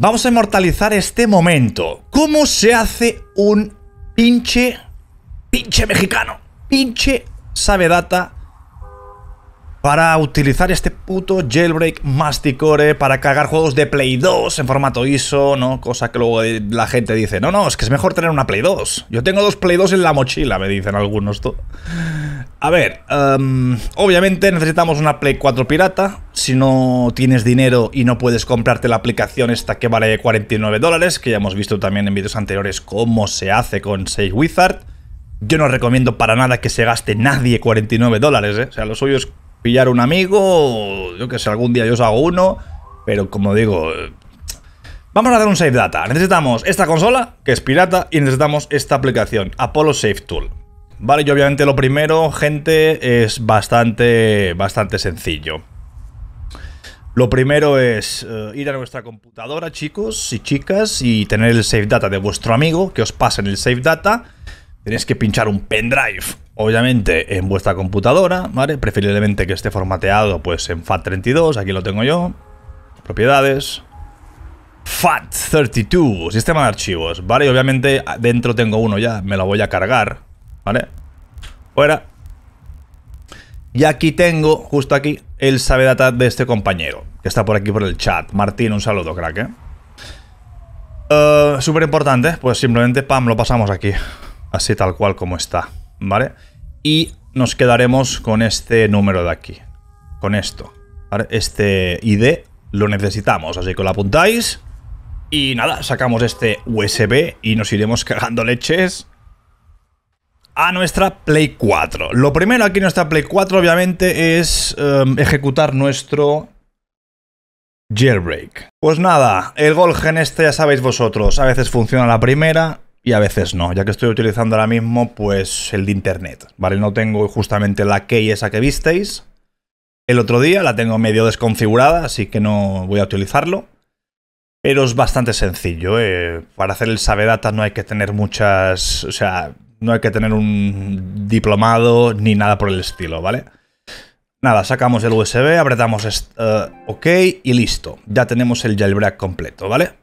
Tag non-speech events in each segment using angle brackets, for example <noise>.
Vamos a inmortalizar este momento. ¿Cómo se hace un pinche, pinche mexicano, pinche sabedata para utilizar este puto jailbreak masticore para cargar juegos de Play 2 en formato ISO, ¿no? Cosa que luego la gente dice, no, no, es que es mejor tener una Play 2. Yo tengo dos Play 2 en la mochila, me dicen algunos. A ver, em, obviamente necesitamos una Play 4 pirata. Si no tienes dinero y no puedes comprarte la aplicación esta que vale 49 dólares, que ya hemos visto también en vídeos anteriores cómo se hace con 6 Wizard. Yo no recomiendo para nada que se gaste nadie 49 dólares, ¿eh? O sea, lo suyo es pillar un amigo, yo que sé, algún día yo os hago uno, pero como digo... Vamos a dar un save data. Necesitamos esta consola, que es pirata, y necesitamos esta aplicación, Apollo Safe Tool. Vale, y obviamente lo primero, gente, es bastante, bastante sencillo. Lo primero es eh, ir a nuestra computadora, chicos y chicas, y tener el save data de vuestro amigo, que os pasen el save data. Tenéis que pinchar un pendrive, obviamente, en vuestra computadora, ¿vale? Preferiblemente que esté formateado pues en FAT32, aquí lo tengo yo. Propiedades. FAT32, sistema de archivos, ¿vale? Y obviamente ah, dentro tengo uno ya, me lo voy a cargar. ¿Vale? Fuera. Y aquí tengo, justo aquí, el sabe data de este compañero, que está por aquí por el chat. Martín, un saludo, crack, ¿eh? Eh, Súper importante, pues simplemente, pam, lo pasamos aquí. Así tal cual como está, ¿vale? Y nos quedaremos con este número de aquí. Con esto, ¿vale? Este ID lo necesitamos, así que lo apuntáis. Y nada, sacamos este USB y nos iremos cagando leches a nuestra Play 4. Lo primero aquí en nuestra Play 4 obviamente es em, ejecutar nuestro jailbreak. Pues nada, el Golgen este ya sabéis vosotros, a veces funciona la primera y a veces no, ya que estoy utilizando ahora mismo pues el de internet, ¿vale? No tengo justamente la key esa que visteis el otro día, la tengo medio desconfigurada, así que no voy a utilizarlo. Pero es bastante sencillo, eh. Para hacer el Data no hay que tener muchas... O sea, no hay que tener un diplomado ni nada por el estilo, ¿vale? Nada, sacamos el USB, apretamos eh, OK y listo. Ya tenemos el jailbreak completo, ¿vale?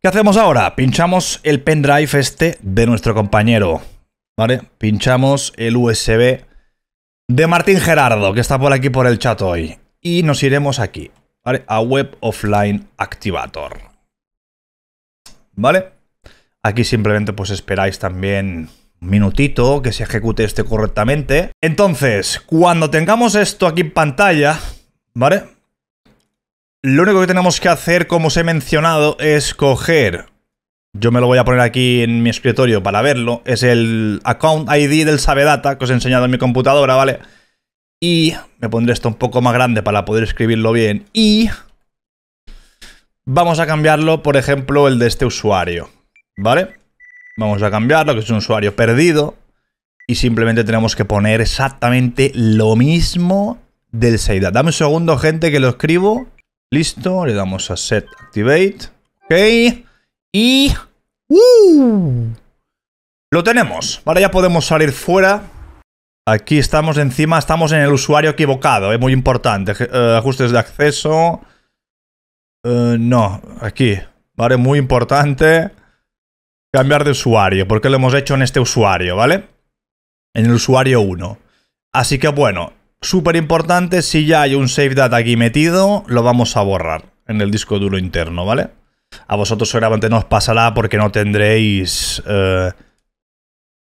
¿Qué hacemos ahora? Pinchamos el pendrive este de nuestro compañero, ¿vale? Pinchamos el USB de Martín Gerardo, que está por aquí por el chat hoy. Y nos iremos aquí, ¿vale? A Web Offline Activator. ¿Vale? Aquí simplemente pues esperáis también un minutito que se ejecute este correctamente. Entonces, cuando tengamos esto aquí en pantalla, ¿vale? Lo único que tenemos que hacer, como os he mencionado, es coger... Yo me lo voy a poner aquí en mi escritorio para verlo. Es el account ID del Sabedata que os he enseñado en mi computadora, ¿vale? Y me pondré esto un poco más grande para poder escribirlo bien. Y vamos a cambiarlo, por ejemplo, el de este usuario. ¿Vale? Vamos a cambiarlo, que es un usuario perdido. Y simplemente tenemos que poner exactamente lo mismo del Seida. Dame un segundo, gente, que lo escribo. Listo, le damos a Set Activate. Ok. Y... ¡Uh! Lo tenemos. Ahora ya podemos salir fuera. Aquí estamos encima, estamos en el usuario equivocado, es eh, muy importante. Eh, ajustes de acceso. Eh, no, aquí. Vale, muy importante. Cambiar de usuario, porque lo hemos hecho en este usuario, ¿vale? En el usuario 1. Así que bueno, súper importante, si ya hay un save data aquí metido, lo vamos a borrar en el disco duro interno, ¿vale? A vosotros seguramente no os pasará porque no tendréis eh,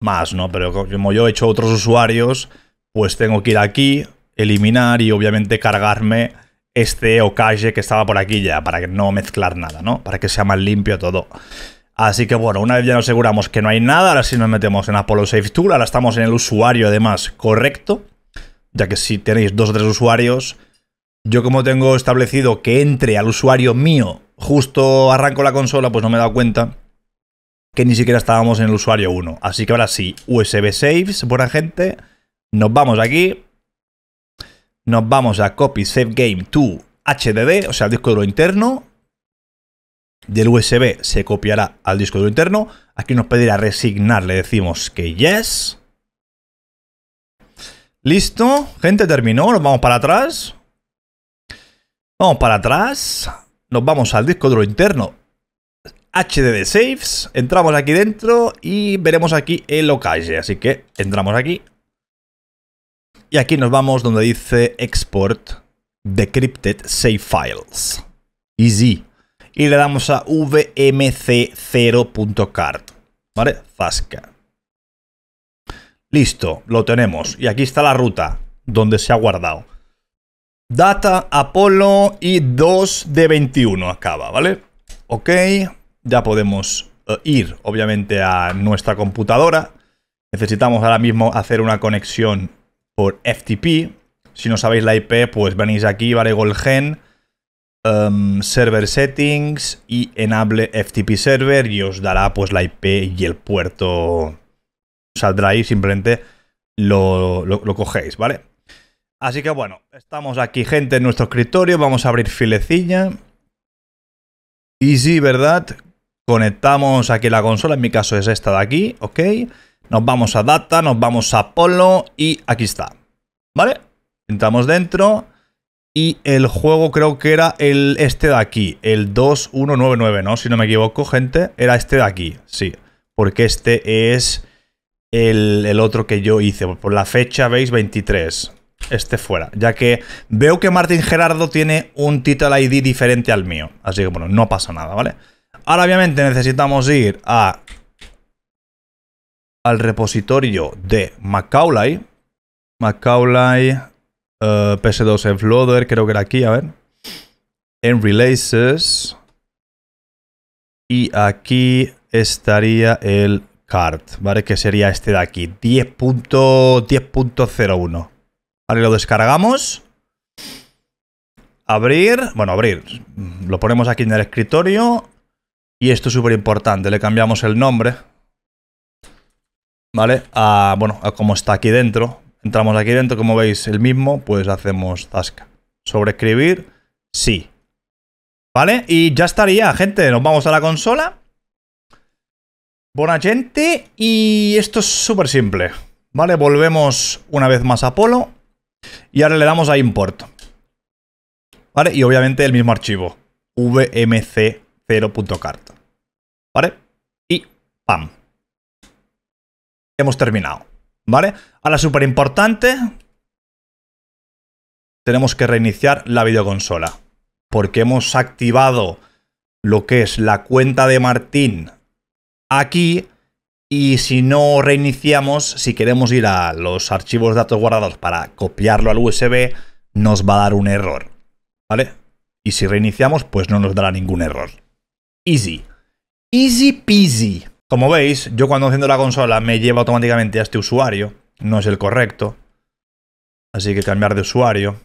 más, ¿no? Pero como yo he hecho otros usuarios, pues tengo que ir aquí, eliminar y obviamente cargarme este o que estaba por aquí ya, para que no mezclar nada, ¿no? Para que sea más limpio todo. Así que bueno, una vez ya nos aseguramos que no hay nada, ahora sí nos metemos en Apollo Save Tool, ahora estamos en el usuario además correcto, ya que si tenéis dos o tres usuarios, yo como tengo establecido que entre al usuario mío justo arranco la consola, pues no me he dado cuenta que ni siquiera estábamos en el usuario 1. Así que ahora sí, USB Saves, buena gente, nos vamos aquí, nos vamos a Copy Save Game to HDD, o sea, disco duro interno, del USB se copiará al disco duro interno. Aquí nos pedirá resignar, le decimos que yes. Listo, gente, terminó. Nos vamos para atrás. Vamos para atrás. Nos vamos al disco duro interno HDD Saves. Entramos aquí dentro y veremos aquí el local. Así que entramos aquí. Y aquí nos vamos donde dice Export Decrypted Save Files. Easy y le damos a vmc0.card, ¿vale? Fasca. Listo, lo tenemos. Y aquí está la ruta donde se ha guardado. Data, Apolo y 2 de 21 acaba, ¿vale? Ok, ya podemos eh, ir obviamente a nuestra computadora. Necesitamos ahora mismo hacer una conexión por FTP. Si no sabéis la IP, pues venís aquí, vale, Golgen Um, server Settings y Enable FTP Server y os dará pues la IP y el puerto saldrá ahí. simplemente lo, lo, cogéis, ¿vale? Así que bueno, estamos aquí gente en nuestro escritorio, vamos a abrir filecilla. Easy, ¿verdad? Conectamos aquí la consola, en mi caso es esta de aquí, ¿ok? Nos vamos a Data, nos vamos a Polo y aquí está, ¿vale? Entramos dentro y el juego creo que era el este de aquí, el 2199, ¿no? Si no me equivoco, gente. Era este de aquí, sí. Porque este es el, otro que yo hice. Por la fecha, veis, 23. Este fuera. Ya que veo que Martín Gerardo tiene un title ID diferente al mío. Así que bueno, no pasa nada, ¿vale? Ahora obviamente necesitamos ir a... Al repositorio de Macaulay. Macaulay eh, PS2 en creo que era aquí, a ver. En Releases. Y aquí estaría el card, ¿vale? Que sería este de aquí, 10.01. vale, lo descargamos. Abrir, bueno, abrir. Lo ponemos aquí en el escritorio. Y esto es súper importante, le cambiamos el nombre. ¿Vale? A, bueno, a como está aquí dentro. Entramos aquí dentro, como veis, el mismo, pues hacemos tasca. sobrescribir sí. ¿Vale? Y ya estaría, gente. Nos vamos a la consola. Buena gente. Y esto es súper simple. ¿Vale? Volvemos una vez más a Polo. Y ahora le damos a Import. ¿Vale? Y obviamente el mismo archivo. vmc0.cart. ¿Vale? Y ¡pam! Hemos terminado. ¿Vale? Ahora, súper importante, tenemos que reiniciar la videoconsola. Porque hemos activado lo que es la cuenta de Martín aquí. Y si no reiniciamos, si queremos ir a los archivos de datos guardados para copiarlo al USB, nos va a dar un error. ¿Vale? Y si reiniciamos, pues no nos dará ningún error. Easy. Easy peasy. Como veis, yo cuando enciendo la consola me lleva automáticamente a este usuario. No es el correcto. Así que cambiar de usuario.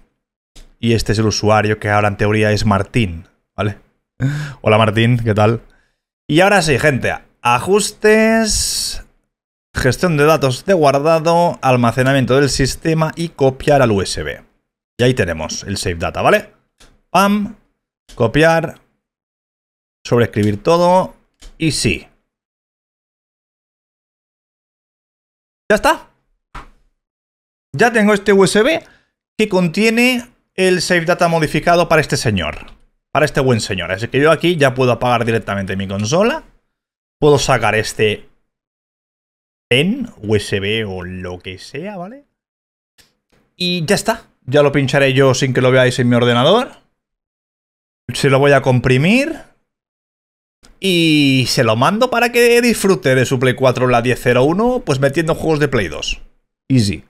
Y este es el usuario que ahora en teoría es Martín, ¿vale? <laughs> Hola Martín, ¿qué tal? Y ahora sí, gente. Ajustes... Gestión de datos de guardado, almacenamiento del sistema y copiar al USB. Y ahí tenemos el save data, ¿vale? Pam, copiar, sobreescribir todo y sí. Ya está. Ya tengo este USB que contiene el save data modificado para este señor. Para este buen señor. Así que yo aquí ya puedo apagar directamente mi consola. Puedo sacar este en USB o lo que sea, ¿vale? Y ya está. Ya lo pincharé yo sin que lo veáis en mi ordenador. Se lo voy a comprimir. Y se lo mando para que disfrute de su Play 4 la 1001, pues metiendo juegos de Play 2. Easy.